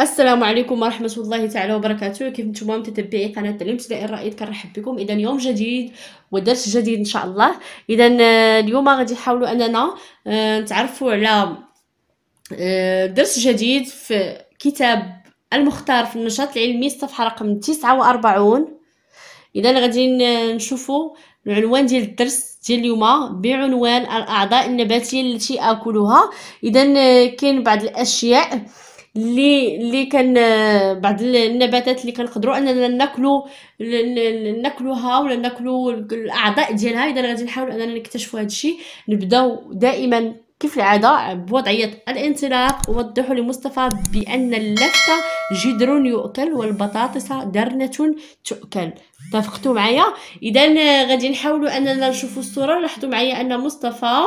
السلام عليكم ورحمه الله تعالى وبركاته كيف نتوما متتبعي قناه تعليم ابتدائي الرائد إيه كنرحب بكم اذا يوم جديد ودرس جديد ان شاء الله اذا آه، اليوم غادي نحاولوا اننا آه، نتعرفوا على آه، درس جديد في كتاب المختار في النشاط العلمي الصفحه رقم 49 اذا غادي نشوفوا العنوان ديال الدرس ديال اليوم بعنوان الاعضاء النباتيه التي اكلها اذا كاين بعض الاشياء اللي اللي كان بعض النباتات اللي كنقدروا اننا ناكلو ناكلوها ولا ناكلو الاعضاء ديالها اذا غادي نحاول اننا نكتشفوا هذا الشيء نبداو دائما كيف العادة بوضعية الانطلاق وضحوا لمصطفى بأن اللفته جدر يؤكل والبطاطس درنة تؤكل اتفقتوا معايا اذا غادي نحاولوا اننا نشوفوا الصوره لاحظوا معايا ان مصطفى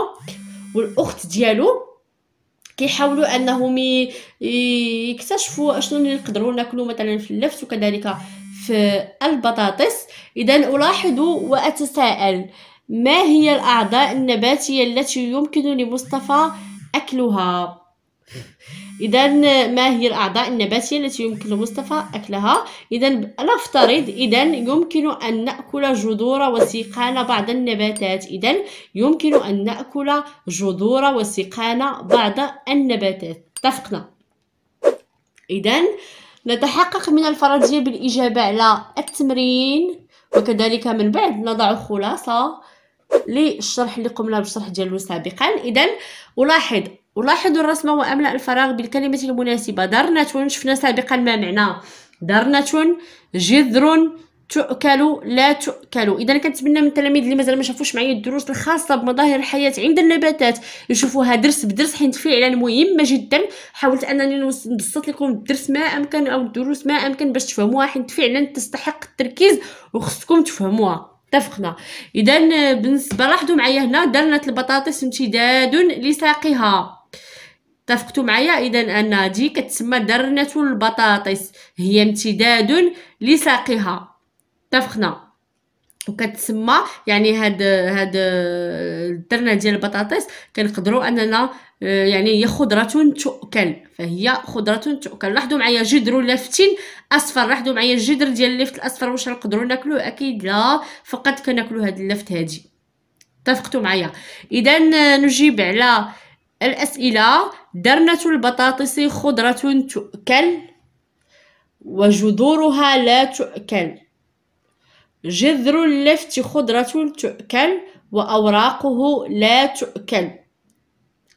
والاخت ديالو كيحاولوا انهم يكتشفوا اشنو اللي نقدروا ناكلو مثلا في اللفت وكذلك في البطاطس اذا الاحظ واتساءل ما هي الاعضاء النباتيه التي يمكن لمصطفى اكلها إذا ما هي الأعضاء النباتية التي يمكن لمصطفى أكلها؟ إذا نفترض إذا يمكن أن نأكل جذور وسيقان بعض النباتات إذا يمكن أن نأكل جذور وسيقان بعض النباتات اتفقنا إذا نتحقق من الفرضية بالإجابة على التمرين وكذلك من بعد نضع خلاصة للشرح اللي قمنا بشرح ديالو سابقا إذا ألاحظ ولاحظوا الرسمة وأملأ الفراغ بالكلمة المناسبة درنة شفنا سابقا ما معنى درنة جذر تؤكل لا تؤكل اذا كنتمنى من التلاميذ اللي مازال ما شافوش معايا الدروس الخاصه بمظاهر الحياه عند النباتات يشوفوها درس بدرس حيت فعلا مهمه جدا حاولت انني نبسط لكم الدرس ما امكن او الدروس ما امكن باش تفهموها حيت فعلا تستحق التركيز وخصكم تفهموها اتفقنا اذا بالنسبه لاحظوا معايا هنا درنه البطاطس امتداد لساقها اتفقتوا معايا اذا ان هذه كتسمى درنه البطاطس هي امتداد لساقها اتفقنا وكتسمى يعني هاد هاد الدرنه ديال البطاطس كنقدروا اننا آه، يعني هي خضره تؤكل فهي خضره تؤكل لاحظوا معايا جدر لفت اصفر لاحظوا معايا الجدر ديال اللفت الاصفر واش نقدروا ناكلوه اكيد لا فقط كناكلوا هاد اللفت هادي اتفقتوا معايا اذا آه، نجيب على الأسئلة درنة البطاطس خضرة تؤكل وجذورها لا تؤكل جذر اللفت خضرة تؤكل وأوراقه لا تؤكل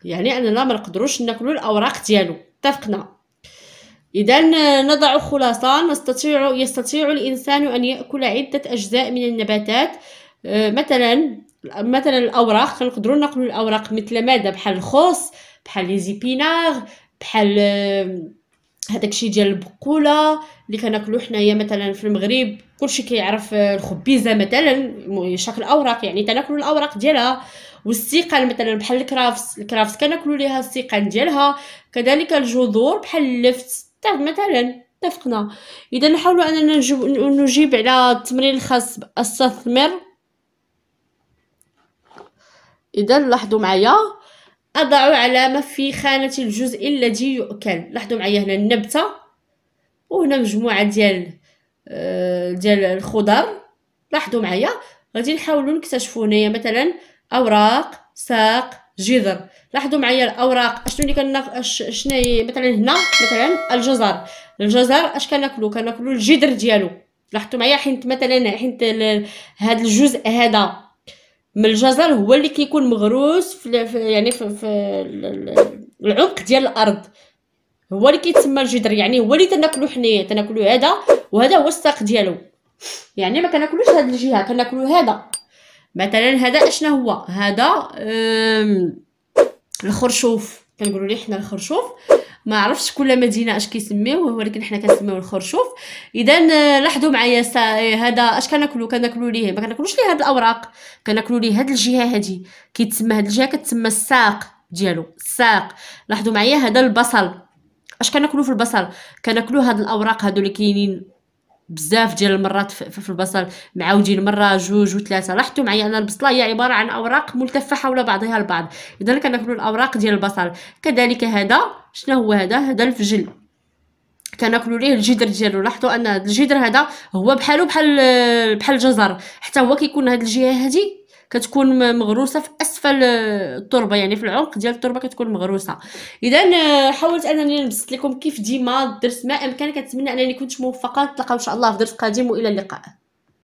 يعني أننا ما نقدروش نأكل الأوراق ديالو اتفقنا إذا نضع خلاصة نستطيع يستطيع الإنسان أن يأكل عدة أجزاء من النباتات آه، مثلا مثلا الاوراق كنقدروا ناكلوا الاوراق مثل ماذا بحال الخوص بحال لي زيبيناغ بحال آه، هذاك الشيء ديال البقوله اللي كناكلو حنايا مثلا في المغرب كلشي كيعرف آه، الخبيزه مثلا شكل الاوراق يعني تناكلوا الاوراق ديالها والسيقان مثلا بحال الكرافس الكرافس كناكلو ليها السيقان ديالها كذلك الجذور بحال اللفت مثلا اتفقنا اذا نحاولوا اننا نجيب على التمرين الخاص باستثمر اذا لاحظوا معايا اضع علامه في خانه الجزء الذي يؤكل لاحظوا معايا هنا النبته وهنا مجموعه ديال آه، ديال الخضر لاحظوا معايا غادي نحاولوا نكتشفوا هنايا مثلا اوراق ساق جذر لاحظوا معايا الاوراق اشنو اللي كنا شناهي مثلا هنا مثلا الجزر الجزر اش كناكلو كناكلو الجذر ديالو لاحظوا معايا حيت مثلا حيت هذا الجزء هذا من الجزر هو اللي كيكون مغروس في يعني في, في العمق ديال الارض هو اللي كيتسمى الجدر يعني هو اللي تناكلو حنايا تناكلو هذا وهذا هو الساق ديالو يعني ما كناكلوش هذه الجهه كناكلو هذا مثلا هذا اشنا هو هذا الخرشوف كنقولوا ليه حنا الخرشوف ما عرفتش كل مدينه اش كيسميوه ولكن حنا كنسميوه الخرشوف اذا آه، لاحظوا معايا آه، هذا اش كناكلو كناكلو ليه ما كناكلوش ليه هاد الاوراق كناكلو ليه هاد الجهه هادي كيتسمى هاد الجهه كتسمى الساق ديالو الساق لاحظوا معايا هذا البصل اش كناكلو في البصل كناكلو هاد الاوراق هادو اللي كاينين بزاف ديال المرات في البصل معاودين مره جوج وثلاثه لاحظتوا معايا ان البصله هي عباره عن اوراق ملتفه حول بعضها البعض اذا كناكلو الاوراق ديال البصل كذلك هذا شنو هو هذا هذا الفجل كناكلوا ليه الجدر ديالو لاحظوا ان هذا الجدر هذا هو بحالو بحال بحال الجزر حتى هو كيكون هذه الجهه هذه كتكون مغروسه في اسفل التربه يعني في العمق ديال التربه كتكون مغروسه اذا آه، حاولت انني نبسط لكم كيف ديما الدرس ما امكن كنتمنى انني كنت موفقه نتلاقاو ان شاء الله في درس قادم والى اللقاء